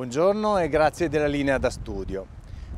Buongiorno e grazie della linea da studio.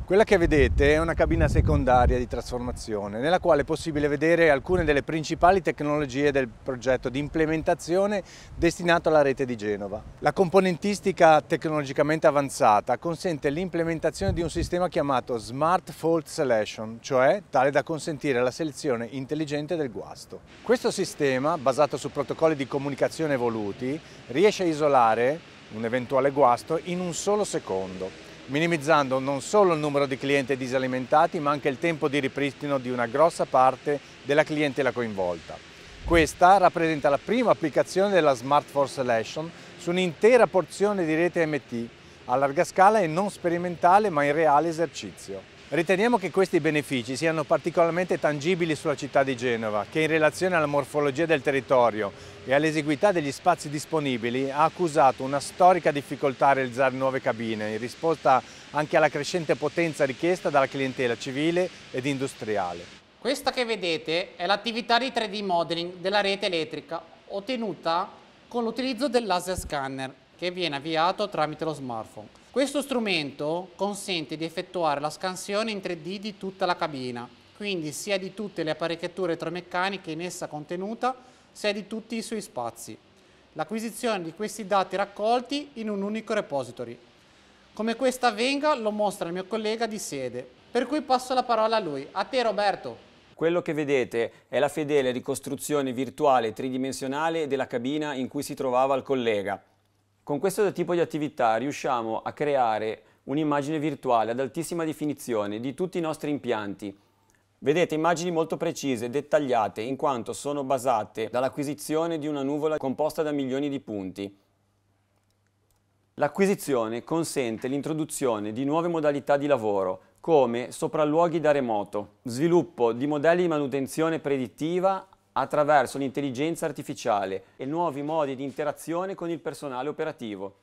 Quella che vedete è una cabina secondaria di trasformazione nella quale è possibile vedere alcune delle principali tecnologie del progetto di implementazione destinato alla rete di Genova. La componentistica tecnologicamente avanzata consente l'implementazione di un sistema chiamato Smart Fault Selection, cioè tale da consentire la selezione intelligente del guasto. Questo sistema, basato su protocolli di comunicazione evoluti, riesce a isolare un eventuale guasto in un solo secondo, minimizzando non solo il numero di clienti disalimentati ma anche il tempo di ripristino di una grossa parte della clientela coinvolta. Questa rappresenta la prima applicazione della Smart Force Selection su un'intera porzione di rete MT a larga scala e non sperimentale ma in reale esercizio. Riteniamo che questi benefici siano particolarmente tangibili sulla città di Genova, che in relazione alla morfologia del territorio e all'esiguità degli spazi disponibili ha accusato una storica difficoltà a realizzare nuove cabine, in risposta anche alla crescente potenza richiesta dalla clientela civile ed industriale. Questa che vedete è l'attività di 3D modeling della rete elettrica ottenuta con l'utilizzo del laser scanner che viene avviato tramite lo smartphone. Questo strumento consente di effettuare la scansione in 3D di tutta la cabina, quindi sia di tutte le apparecchiature elettromeccaniche in essa contenuta, sia di tutti i suoi spazi. L'acquisizione di questi dati raccolti in un unico repository. Come questa avvenga lo mostra il mio collega di sede, per cui passo la parola a lui. A te Roberto. Quello che vedete è la fedele ricostruzione virtuale tridimensionale della cabina in cui si trovava il collega. Con questo tipo di attività riusciamo a creare un'immagine virtuale ad altissima definizione di tutti i nostri impianti. Vedete immagini molto precise, dettagliate, in quanto sono basate dall'acquisizione di una nuvola composta da milioni di punti. L'acquisizione consente l'introduzione di nuove modalità di lavoro, come sopralluoghi da remoto, sviluppo di modelli di manutenzione predittiva attraverso l'intelligenza artificiale e nuovi modi di interazione con il personale operativo.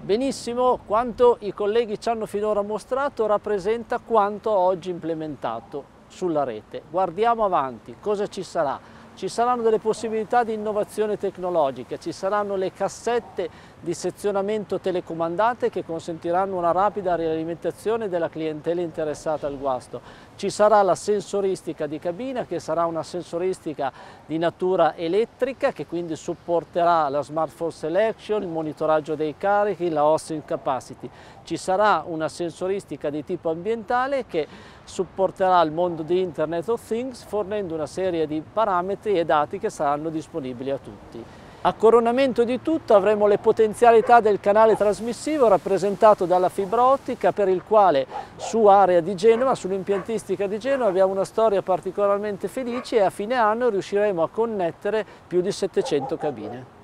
Benissimo, quanto i colleghi ci hanno finora mostrato rappresenta quanto oggi implementato sulla rete. Guardiamo avanti, cosa ci sarà? ci saranno delle possibilità di innovazione tecnologica, ci saranno le cassette di sezionamento telecomandate che consentiranno una rapida rialimentazione della clientela interessata al guasto, ci sarà la sensoristica di cabina che sarà una sensoristica di natura elettrica che quindi supporterà la smartphone selection, il monitoraggio dei carichi, la hosting capacity, ci sarà una sensoristica di tipo ambientale che supporterà il mondo di Internet of Things fornendo una serie di parametri e dati che saranno disponibili a tutti. A coronamento di tutto avremo le potenzialità del canale trasmissivo rappresentato dalla fibra ottica per il quale su area di Genova, sull'impiantistica di Genova abbiamo una storia particolarmente felice e a fine anno riusciremo a connettere più di 700 cabine.